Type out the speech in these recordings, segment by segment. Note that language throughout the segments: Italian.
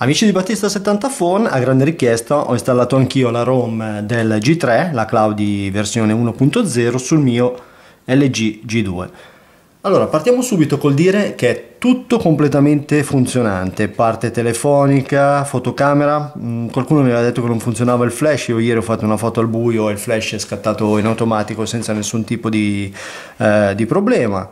Amici di Battista 70 Phone, a grande richiesta ho installato anch'io la ROM del G3, la Cloudy versione 1.0 sul mio LG G2. Allora, partiamo subito col dire che è tutto completamente funzionante, parte telefonica, fotocamera, mm, qualcuno mi aveva detto che non funzionava il flash, io ieri ho fatto una foto al buio e il flash è scattato in automatico senza nessun tipo di, eh, di problema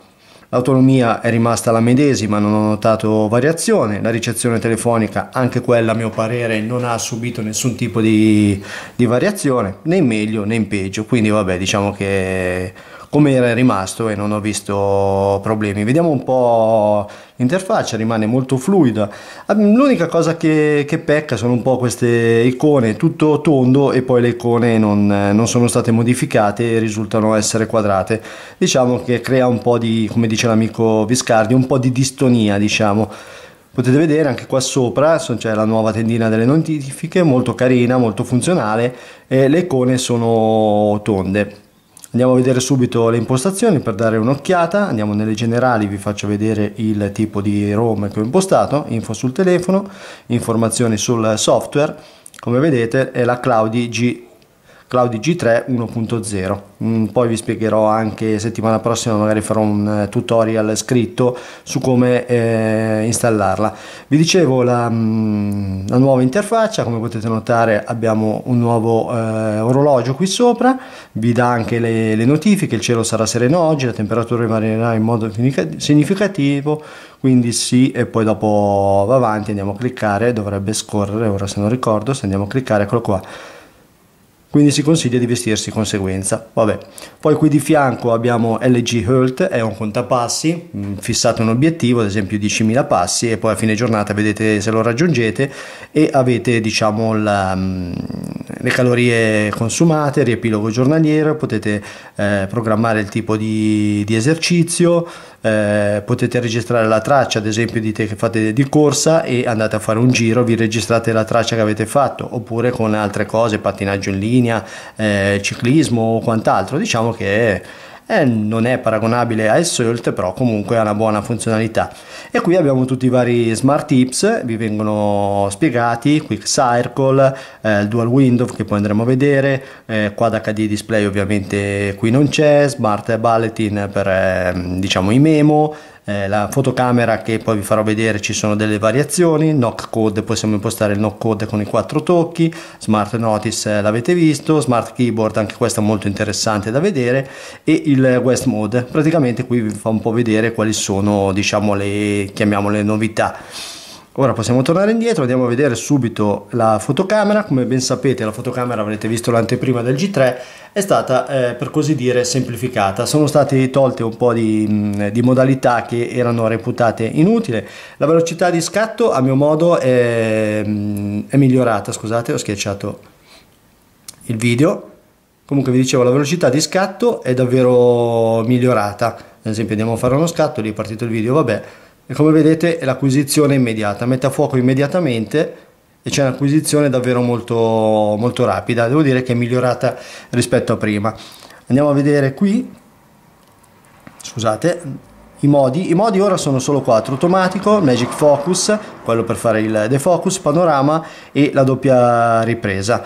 L'autonomia è rimasta la medesima, non ho notato variazione, la ricezione telefonica anche quella a mio parere non ha subito nessun tipo di, di variazione, né in meglio né in peggio, quindi vabbè diciamo che come era rimasto e non ho visto problemi. Vediamo un po' l'interfaccia, rimane molto fluida. L'unica cosa che, che, pecca sono un po' queste icone, tutto tondo e poi le icone non, non, sono state modificate e risultano essere quadrate. Diciamo che crea un po' di, come dice l'amico Viscardi, un po' di distonia, diciamo. Potete vedere anche qua sopra c'è la nuova tendina delle notifiche, molto carina, molto funzionale, e le icone sono tonde. Andiamo a vedere subito le impostazioni per dare un'occhiata, andiamo nelle generali, vi faccio vedere il tipo di ROM che ho impostato, info sul telefono, informazioni sul software, come vedete è la Cloudy G Cloud G3 1.0. poi vi spiegherò anche settimana prossima, magari farò un eh, tutorial scritto su come eh, installarla. Vi dicevo la, mm, la, nuova interfaccia, come potete notare abbiamo un nuovo eh, orologio qui sopra, vi dà anche le, le notifiche, il cielo sarà sereno oggi, la temperatura rimarrà in modo significativo, quindi sì e poi dopo va avanti, andiamo a cliccare, dovrebbe scorrere ora se non ricordo, se andiamo a cliccare eccolo qua quindi si consiglia di vestirsi di conseguenza. Vabbè. Poi qui di fianco abbiamo LG Hurt, è un contapassi, mm, fissate un obiettivo, ad esempio 10.000 passi e poi a fine giornata vedete se lo raggiungete e avete diciamo la, mm, le calorie consumate, riepilogo giornaliero, potete eh, programmare il tipo di, di esercizio, eh, potete registrare la traccia, ad esempio dite che fate di corsa e andate a fare un giro, vi registrate la traccia che avete fatto, oppure con altre cose, pattinaggio in linea, eh, ciclismo o quant'altro, diciamo che eh, non è paragonabile al Salt però comunque ha una buona funzionalità e qui abbiamo tutti i vari smart tips vi vengono spiegati quick circle eh, dual window che poi andremo a vedere eh, quad hd display ovviamente qui non c'è smart Bulletin per ehm, diciamo i memo eh, la fotocamera che poi vi farò vedere ci sono delle variazioni knock code possiamo impostare il knock code con i quattro tocchi smart notice eh, l'avete visto smart keyboard anche questo è molto interessante da vedere e il west mode praticamente qui vi fa un po' vedere quali sono diciamo le chiamiamole novità Ora possiamo tornare indietro, andiamo a vedere subito la fotocamera, come ben sapete la fotocamera, avrete visto l'anteprima del G3, è stata eh, per così dire semplificata, sono state tolte un po' di, di, modalità che erano reputate inutili, la velocità di scatto a mio modo è, è migliorata, scusate ho schiacciato il video, comunque vi dicevo la velocità di scatto è davvero migliorata, ad esempio andiamo a fare uno scatto, lì è partito il video, vabbè, e come vedete è l'acquisizione immediata, mette a fuoco immediatamente e c'è un'acquisizione davvero molto, molto rapida, devo dire che è migliorata rispetto a prima. Andiamo a vedere qui, scusate, i modi. I modi ora sono solo quattro, automatico, Magic Focus, quello per fare il defocus, panorama e la doppia ripresa.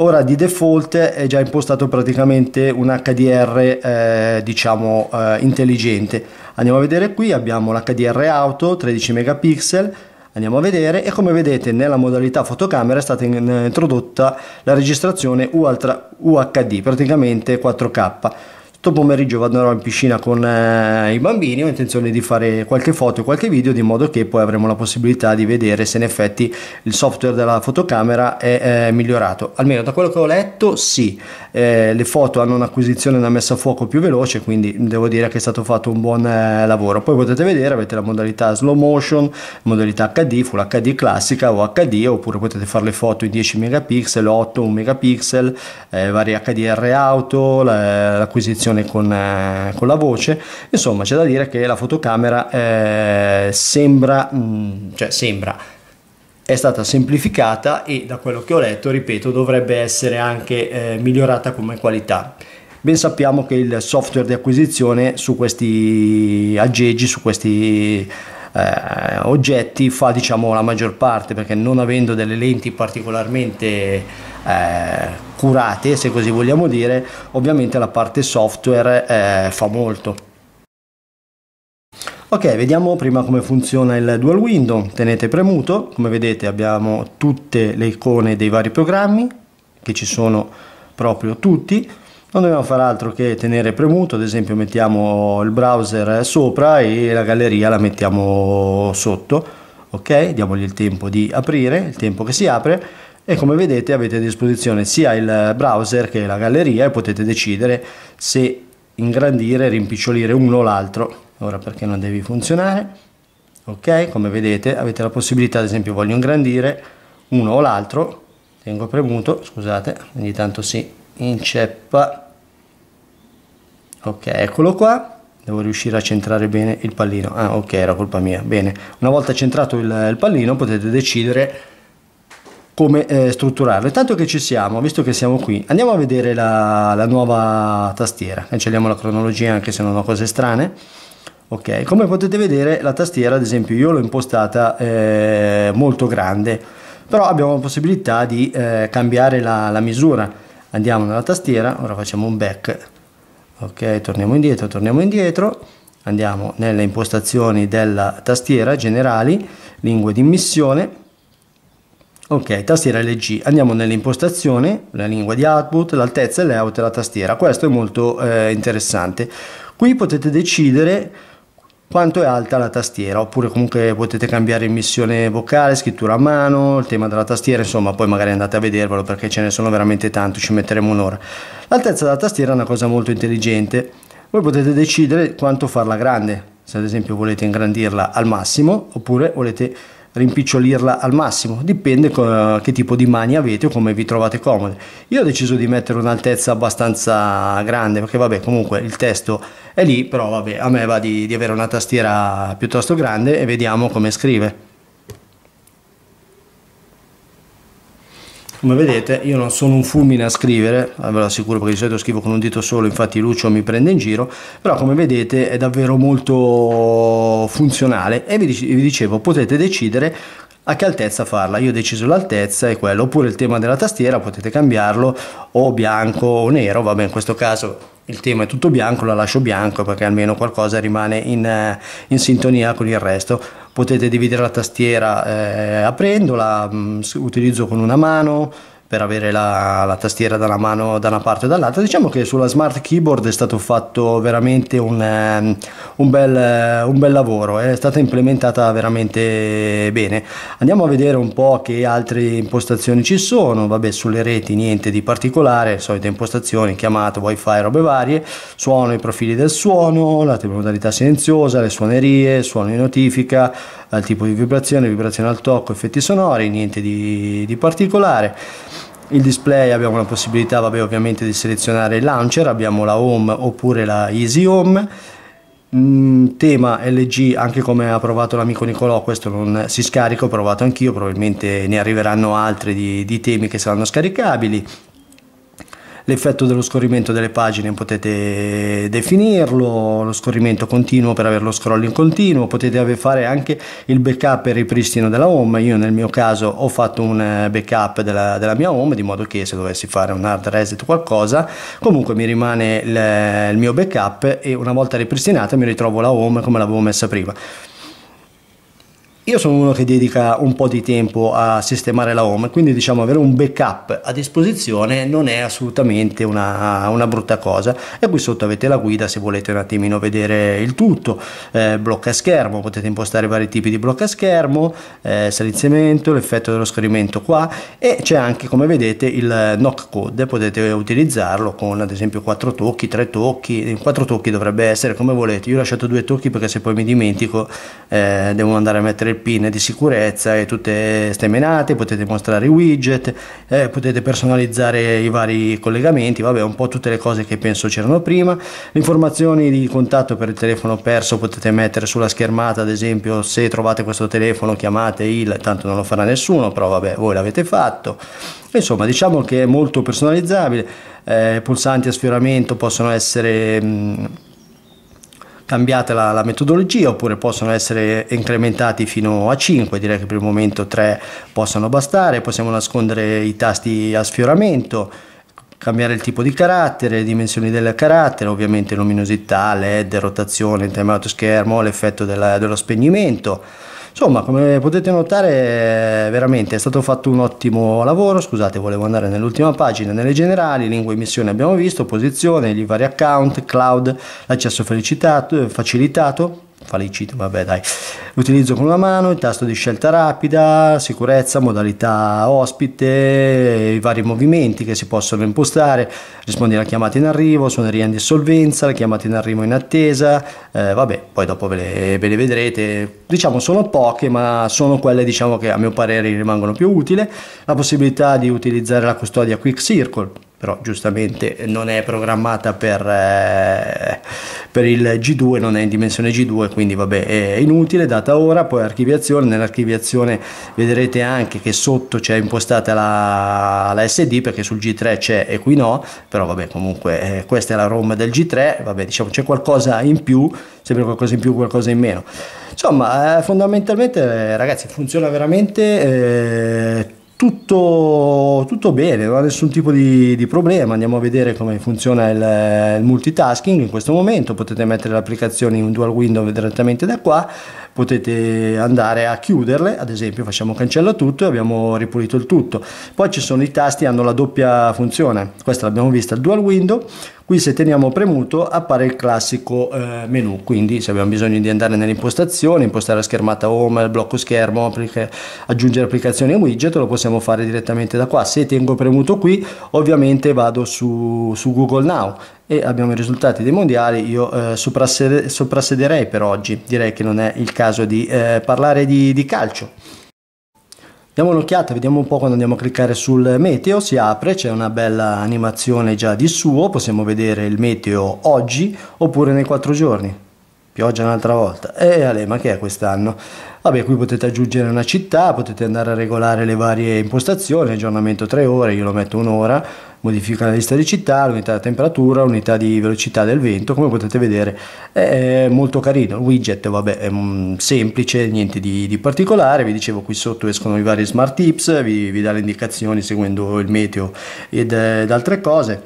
Ora di default è già impostato praticamente un HDR eh, diciamo eh, intelligente. Andiamo a vedere qui, abbiamo l'HDR auto 13 megapixel, andiamo a vedere e come vedete nella modalità fotocamera è stata eh, introdotta la registrazione UHD, praticamente 4K. Sto pomeriggio vado in piscina con eh, i bambini, ho intenzione di fare qualche foto e qualche video di modo che poi avremo la possibilità di vedere se in effetti il software della fotocamera è eh, migliorato. Almeno da quello che ho letto sì, eh, le foto hanno un'acquisizione e una messa a fuoco più veloce, quindi devo dire che è stato fatto un buon eh, lavoro. Poi potete vedere, avete la modalità slow motion, modalità HD, full HD classica o HD, oppure potete fare le foto in 10 megapixel, 8, 1 megapixel, eh, vari HDR auto, l'acquisizione registrazione con, eh, con la voce. Insomma, c'è da dire che la fotocamera eh, sembra, mh, mm, cioè sembra, è stata semplificata e da quello che ho letto, ripeto, dovrebbe essere anche eh, migliorata come qualità. Ben sappiamo che il software di acquisizione su questi aggeggi, su questi eh, oggetti fa diciamo la maggior parte perché non avendo delle lenti particolarmente eh, curate se così vogliamo dire ovviamente la parte software eh, fa molto Ok, vediamo prima come funziona il dual window. Tenete premuto, come vedete abbiamo tutte le icone dei vari programmi, che ci sono proprio tutti. Non dobbiamo fare altro che tenere premuto, ad esempio mettiamo il browser sopra e la galleria la mettiamo sotto, ok? Diamogli il tempo di aprire, il tempo che si apre e come vedete avete a disposizione sia il browser che la galleria e potete decidere se ingrandire, rimpicciolire uno o l'altro, ora perché non devi funzionare, ok? Come vedete avete la possibilità, ad esempio voglio ingrandire uno o l'altro, tengo premuto, scusate, ogni tanto si inceppa ok eccolo qua devo riuscire a centrare bene il pallino ah ok era colpa mia bene una volta centrato il, il pallino potete decidere come eh, strutturarlo intanto che ci siamo visto che siamo qui andiamo a vedere la, la nuova tastiera cancelliamo la cronologia anche se non ho cose strane ok come potete vedere la tastiera ad esempio io l'ho impostata eh, molto grande però abbiamo la possibilità di eh, cambiare la, la misura andiamo nella tastiera ora facciamo un back ok torniamo indietro torniamo indietro andiamo nelle impostazioni della tastiera generali lingue di immissione ok tastiera LG andiamo nelle impostazioni la lingua di output l'altezza e layout della tastiera questo è molto eh, interessante qui potete decidere quanto è alta la tastiera oppure comunque potete cambiare emissione vocale scrittura a mano il tema della tastiera insomma poi magari andate a vedervelo perché ce ne sono veramente tanto ci metteremo un'ora l'altezza della tastiera è una cosa molto intelligente voi potete decidere quanto farla grande se ad esempio volete ingrandirla al massimo oppure volete rimpicciolirla al massimo, dipende che tipo di mani avete o come vi trovate comode. Io ho deciso di mettere un'altezza abbastanza grande perché vabbè comunque il testo è lì, però vabbè a me va di, di avere una tastiera piuttosto grande e vediamo come scrive. Come vedete io non sono un fulmine a scrivere, eh, ve lo assicuro perché di solito scrivo con un dito solo, infatti Lucio mi prende in giro, però come vedete è davvero molto funzionale e vi dicevo potete decidere a che altezza farla. Io ho deciso l'altezza e quello, oppure il tema della tastiera potete cambiarlo o bianco o nero, vabbè in questo caso il tema è tutto bianco, la lascio bianco perché almeno qualcosa rimane in, eh, in sintonia con il resto potete dividere la tastiera eh, aprendola, mh, mm, utilizzo con una mano, per avere la, la, tastiera da una mano da una parte o dall'altra. Diciamo che sulla smart keyboard è stato fatto veramente un, ehm, un, bel, un, bel, lavoro, è stata implementata veramente bene. Andiamo a vedere un po' che altre impostazioni ci sono, vabbè sulle reti niente di particolare, solite impostazioni, chiamate wifi, robe varie, suono i profili del suono, la modalità silenziosa, le suonerie, suono di notifica, dal tipo di vibrazione, vibrazione al tocco, effetti sonori, niente di, di particolare. Il display abbiamo la possibilità vabbè, ovviamente di selezionare il launcher, abbiamo la home oppure la easy home mm, tema LG anche come ha provato l'amico Nicolò questo non si scarica ho provato anch'io probabilmente ne arriveranno altri di, di temi che saranno scaricabili l'effetto dello scorrimento delle pagine potete definirlo, lo scorrimento continuo per avere lo scrolling continuo, potete fare anche il backup e ripristino della home, io nel mio caso ho fatto un eh, backup della, della mia home di modo che se dovessi fare un hard reset o qualcosa comunque mi rimane il, il mio backup e una volta ripristinata mi ritrovo la home come l'avevo messa prima. Io sono uno che dedica un po' di tempo a sistemare la home, quindi diciamo avere un backup a disposizione non è assolutamente una, una brutta cosa. E qui sotto avete la guida se volete un attimino vedere il tutto. Eh, blocca schermo, potete impostare vari tipi di blocca schermo, eh, saliziamento, l'effetto dello scorrimento qua e c'è anche come vedete il knock code, potete utilizzarlo con ad esempio 4 tocchi, 3 tocchi, 4 tocchi dovrebbe essere come volete. Io ho lasciato 2 tocchi perché se poi mi dimentico eh, devo andare a mettere il pin di sicurezza e tutte queste potete mostrare i widget, eh, potete personalizzare i vari collegamenti, vabbè un po' tutte le cose che penso c'erano prima, le informazioni di contatto per il telefono perso potete mettere sulla schermata ad esempio se trovate questo telefono chiamate il, tanto non lo farà nessuno, però vabbè voi l'avete fatto, insomma diciamo che è molto personalizzabile, eh, pulsanti a sfioramento possono essere... Mh, mm, cambiate la, la, metodologia oppure possono essere incrementati fino a 5, direi che per il momento 3 possono bastare, possiamo nascondere i tasti a sfioramento, cambiare il tipo di carattere, le dimensioni del carattere, ovviamente luminosità, led, rotazione, time out schermo, l'effetto della, dello spegnimento Insomma, come potete notare, veramente è stato fatto un ottimo lavoro. Scusate, volevo andare nell'ultima pagina, nelle generali, lingua e missione abbiamo visto, posizione, gli vari account, cloud, l'accesso facilitato falicito, vabbè dai. L'utilizzo con una mano, il tasto di scelta rapida, sicurezza, modalità ospite, i vari movimenti che si possono impostare, rispondere a chiamate in arrivo, suoneria in dissolvenza, le chiamate in arrivo in attesa, eh, vabbè, poi dopo ve le, ve le, vedrete. Diciamo sono poche, ma sono quelle diciamo, che a mio parere rimangono più utili. La possibilità di utilizzare la custodia Quick Circle però giustamente non è programmata per, eh, per, il G2, non è in dimensione G2, quindi vabbè è inutile, data ora, poi archiviazione, nell'archiviazione vedrete anche che sotto c'è impostata la, la, SD perché sul G3 c'è e qui no, però vabbè comunque eh, questa è la ROM del G3, vabbè diciamo c'è qualcosa in più, sempre qualcosa in più, qualcosa in meno. Insomma, eh, fondamentalmente ragazzi funziona veramente eh, tutto, tutto, bene, non ha nessun tipo di, di, problema. Andiamo a vedere come funziona il, il, multitasking in questo momento. Potete mettere le applicazioni in dual window direttamente da qua, potete andare a chiuderle, ad esempio facciamo cancella tutto e abbiamo ripulito il tutto. Poi ci sono i tasti che hanno la doppia funzione, questa l'abbiamo vista il dual window qui se teniamo premuto appare il classico eh, menu quindi se abbiamo bisogno di andare nelle impostazioni impostare la schermata home il blocco schermo aggiungere applicazioni e widget lo possiamo fare direttamente da qua se tengo premuto qui ovviamente vado su, su google now e abbiamo i risultati dei mondiali io eh, soprassederei per oggi direi che non è il caso di eh, parlare di, di calcio Diamo un'occhiata, vediamo un po' quando andiamo a cliccare sul meteo, si apre, c'è una bella animazione già di suo, possiamo vedere il meteo oggi oppure nei quattro giorni pioggia un'altra volta. E Ale, ma che è quest'anno? Vabbè, qui potete aggiungere una città, potete andare a regolare le varie impostazioni, aggiornamento 3 ore, io lo metto un'ora, modifica la lista di città, l'unità di temperatura, l'unità di velocità del vento, come potete vedere è molto carino, il widget vabbè è mm, semplice, niente di, di particolare, vi dicevo qui sotto escono i vari smart tips, vi, vi dà le indicazioni seguendo il meteo ed, eh, ed altre cose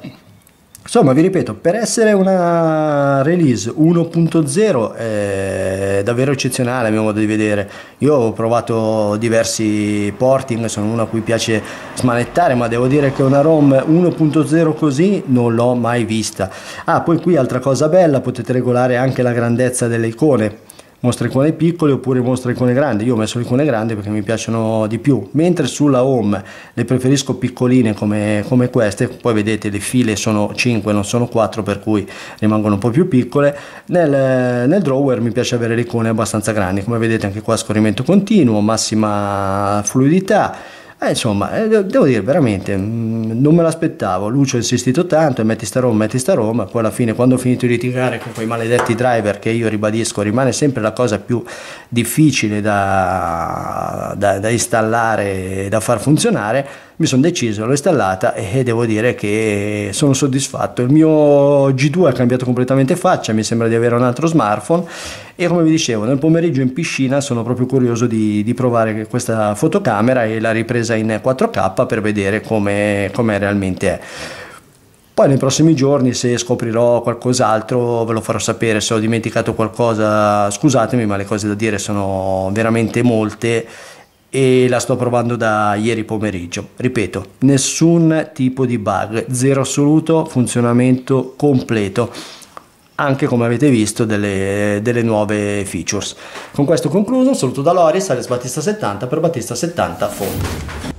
Insomma, vi ripeto, per essere una release 1.0 è davvero eccezionale a mio modo di vedere. Io ho provato diversi porting, sono uno a cui piace smanettare, ma devo dire che una ROM 1.0 così non l'ho mai vista. Ah, poi qui altra cosa bella, potete regolare anche la grandezza delle icone mostra icone piccole oppure mostra icone grandi. Io ho messo le icone grandi perché mi piacciono di più, mentre sulla home le preferisco piccoline come, come queste, poi vedete le file sono 5, non sono 4 per cui rimangono un po' più piccole. Nel, nel drawer mi piace avere le icone abbastanza grandi, come vedete anche qua scorrimento continuo, massima fluidità eh, insomma, eh, devo dire veramente, mm, non me l'aspettavo. Lucio ha insistito tanto, eh, metti sta Roma, metti sta Roma. Poi alla fine, quando ho finito di litigare con quei maledetti driver, che io ribadisco rimane sempre la cosa più difficile da, da, da installare e da far funzionare, mi sono deciso, l'ho installata e eh, devo dire che sono soddisfatto. Il mio G2 ha cambiato completamente faccia, mi sembra di avere un altro smartphone e come vi dicevo nel pomeriggio in piscina sono proprio curioso di, di provare questa fotocamera e la ripresa in 4K per vedere come, come realmente è. Poi nei prossimi giorni se scoprirò qualcos'altro ve lo farò sapere, se ho dimenticato qualcosa scusatemi ma le cose da dire sono veramente molte e la sto provando da ieri pomeriggio. Ripeto, nessun tipo di bug, zero assoluto, funzionamento completo anche come avete visto delle, delle, nuove features. Con questo concluso, un saluto da Loris, Alex Battista 70 per Battista 70 Fondo.